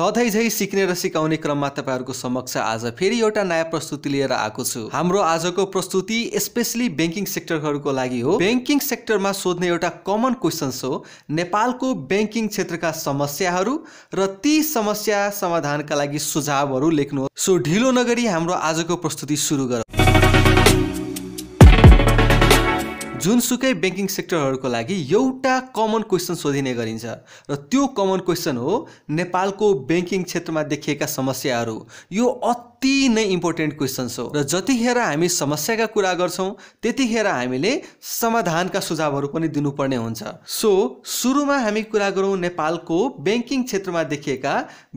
सधैँ सधैँझै सिक्ने र सिकाउने क्रममा तपाईँहरूको समक्ष आज फेरि एउटा नयाँ प्रस्तुति लिएर आएको छु हाम्रो आजको प्रस्तुति स्पेसली ब्याङ्किङ सेक्टरहरूको लागि हो ब्याङ्किङ सेक्टरमा सोध्ने एउटा कमन क्वेसन्स हो नेपालको ब्याङ्किङ क्षेत्रका समस्याहरू र ती समस्या समाधानका लागि सुझावहरू लेख्नु सो ढिलो नगरी हाम्रो आजको प्रस्तुति सुरु गर जुनसुकै ब्याङ्किङ सेक्टरहरूको लागि एउटा कमन क्वेसन सोधिने गरिन्छ र त्यो कमन क्वेसन हो नेपालको ब्याङ्किङ क्षेत्रमा देखिएका समस्याहरू यो अति नै इम्पोर्टेन्ट क्वेसन्स हो र जतिखेर हामी समस्याका कुरा गर्छौँ त्यतिखेर हामीले समाधानका सुझावहरू पनि दिनुपर्ने हुन्छ सो सुरुमा हामी कुरा गरौँ नेपालको ब्याङ्किङ क्षेत्रमा देखिएका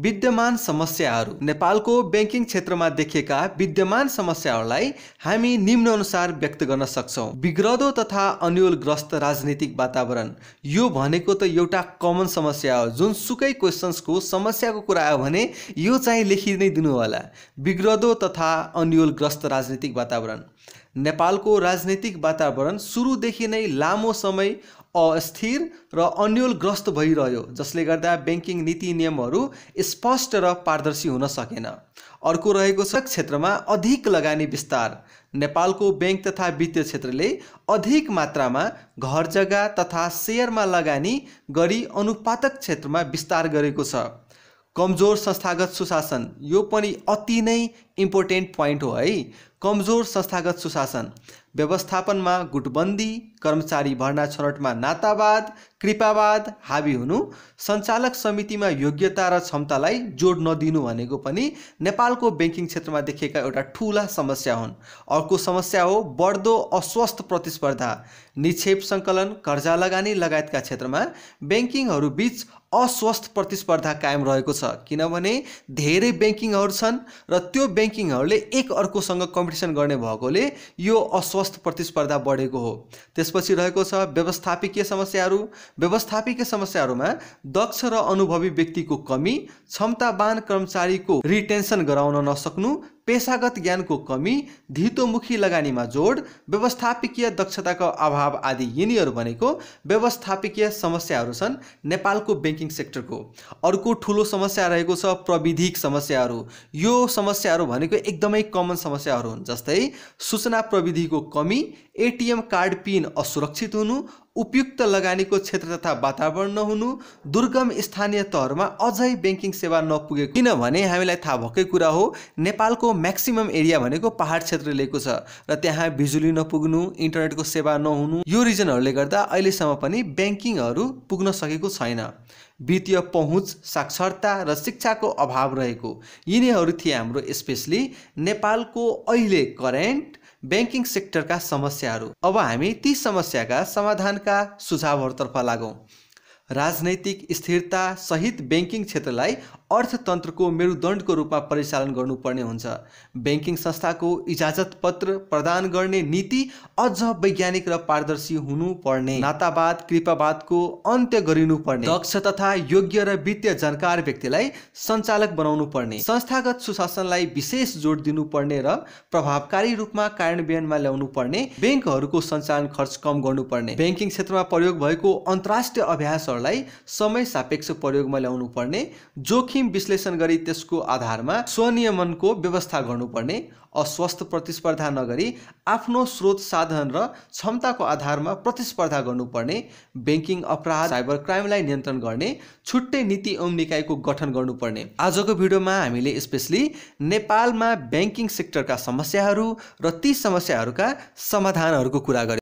विद्यमान समस्याहरू नेपालको ब्याङ्किङ क्षेत्रमा देखिएका विद्यमान समस्याहरूलाई हामी निम्नअनुसार व्यक्त गर्न सक्छौँ विग्रदो तथा तथा अन्यलग्रस्त राजनीतिक वातावरण यो भनेको त एउटा कमन समस्या हो जुन सुकै क्वेसन्सको समस्याको कुरा हो भने यो चाहिँ लेखि नै दिनु होला बिग्रदो तथा अन्यलग्रस्त राजनीतिक वातावरण नेपालको राजनीतिक वातावरण सुरुदेखि नै लामो समय अस्थिर र अन्यलग्रस्त भइरह्यो जसले गर्दा ब्याङ्किङ नीति नियमहरू स्पष्ट र पारदर्शी हुन सकेन अर्को रहेको छ क्षेत्रमा अधिक लगानी विस्तार नेपालको ब्याङ्क तथा वित्तीय क्षेत्रले अधिक मात्रामा घर जग्गा तथा सेयरमा लगानी गरी अनुपातक क्षेत्रमा विस्तार गरेको छ कमजोर संस्थागत सुशासन यो पनि अति नै इम्पोर्टेन्ट पोइन्ट हो है कमजोर संस्थागत सुशासन व्यवस्थापनमा गुटबन्दी कर्मचारी भर्ना छनौटमा नातावाद कृपावाद हावी हुनु सञ्चालक समितिमा योग्यता र क्षमतालाई जोड नदिनु भनेको पनि नेपालको ब्याङ्किङ क्षेत्रमा देखिएका एउटा ठुला समस्या हुन् अर्को समस्या हो बढ्दो अस्वस्थ प्रतिस्पर्धा निक्षेप सङ्कलन कर्जा लगानी लगायतका क्षेत्रमा ब्याङ्किङहरू बिच अस्वस्थ प्रतिस्पर्धा कायम रहेको छ किनभने धेरै ब्याङ्किङहरू छन् र त्यो ब्याङ्किङहरूले एक अर्कोसँग कम कम्पिटिसन गर्ने भएकोले यो अस्वस्थ प्रतिस्पर्धा बढेको हो त्यसपछि रहेको छ व्यवस्थापकीय समस्याहरू व्यवस्थापकीय समस्याहरूमा दक्ष र अनुभवी व्यक्तिको कमी क्षमतावान कर्मचारीको रिटेन्सन गराउन नसक्नु पेसागत ज्ञानको कमी धितोमुखी लगानीमा जोड व्यवस्थापकीय दक्षताको अभाव आदि यिनीहरू भनेको व्यवस्थापकीय समस्याहरू छन् नेपालको ब्याङ्किङ सेक्टरको अर्को ठुलो समस्या रहेको छ प्रविधिक समस्याहरू यो समस्याहरू भनेको एकदमै कमन समस्याहरू हुन् जस्तै सूचना प्रविधिको कमी एटिएम कार्ड पिन असुरक्षित हुनु उपयुक्त लगानीको क्षेत्र तथा वातावरण नहुनु दुर्गम स्थानीय तहहरूमा अझै ब्याङ्किङ सेवा नपुगेको किनभने हामीलाई थाहा भएकै कुरा हो नेपालको म्याक्सिमम् एरिया भनेको पहाड क्षेत्र लिएको छ र त्यहाँ बिजुली नपुग्नु इन्टरनेटको सेवा नहुनु यो रिजनहरूले गर्दा अहिलेसम्म पनि ब्याङ्किङहरू पुग्न सकेको छैन वित्तीय पहुँच साक्षरता र शिक्षाको अभाव रहेको यिनीहरू थिए हाम्रो स्पेसली नेपालको अहिले करेन्ट ब्याङ्किङ सेक्टरका समस्याहरू अब हामी ती समस्याका समाधानका सुझावहरूतर्फ लागौँ राजनैतिक स्थिरता सहित ब्याङ्किङ क्षेत्रलाई अर्थतन्त्रको मेरुदण्डको रूपमा परिचालन गर्नुपर्ने हुन्छ ब्याङ्किङ संस्थाको इजाजत पत्र प्रदान गर्ने नीति अझ वैज्ञानिक र पारदर्शी हुनुपर्ने नातावाद कृपावादको अन्त्य गरिनुपर्ने दक्ष तथा योग्य र वित्तीय जानकार व्यक्तिलाई सञ्चालक बनाउनु पर्ने संस्थागत सुशासनलाई विशेष जोड दिनुपर्ने र प्रभावकारी रूपमा कार्यान्वयनमा ल्याउनु पर्ने ब्याङ्कहरूको सञ्चालन खर्च कम गर्नुपर्ने ब्याङ्किङ क्षेत्रमा प्रयोग भएको अन्तर्राष्ट्रिय अभ्यासहरूलाई समय सापेक्ष प्रयोगमा ल्याउनु पर्ने जोखिम जोखिम विश्लेषण गरी त्यसको आधारमा स्वनियमनको व्यवस्था गर्नुपर्ने अस्वस्थ प्रतिस्पर्धा नगरी आफ्नो स्रोत साधन र क्षमताको आधारमा प्रतिस्पर्धा गर्नुपर्ने ब्याङ्किङ अपराध साइबर क्राइमलाई नियन्त्रण गर्ने छुट्टै नीति एवं निकायको गठन गर्नुपर्ने आजको भिडियोमा हामीले स्पेसली नेपालमा ब्याङ्किङ सेक्टरका समस्याहरू र ती समस्याहरूका समाधानहरूको कुरा गर्यौँ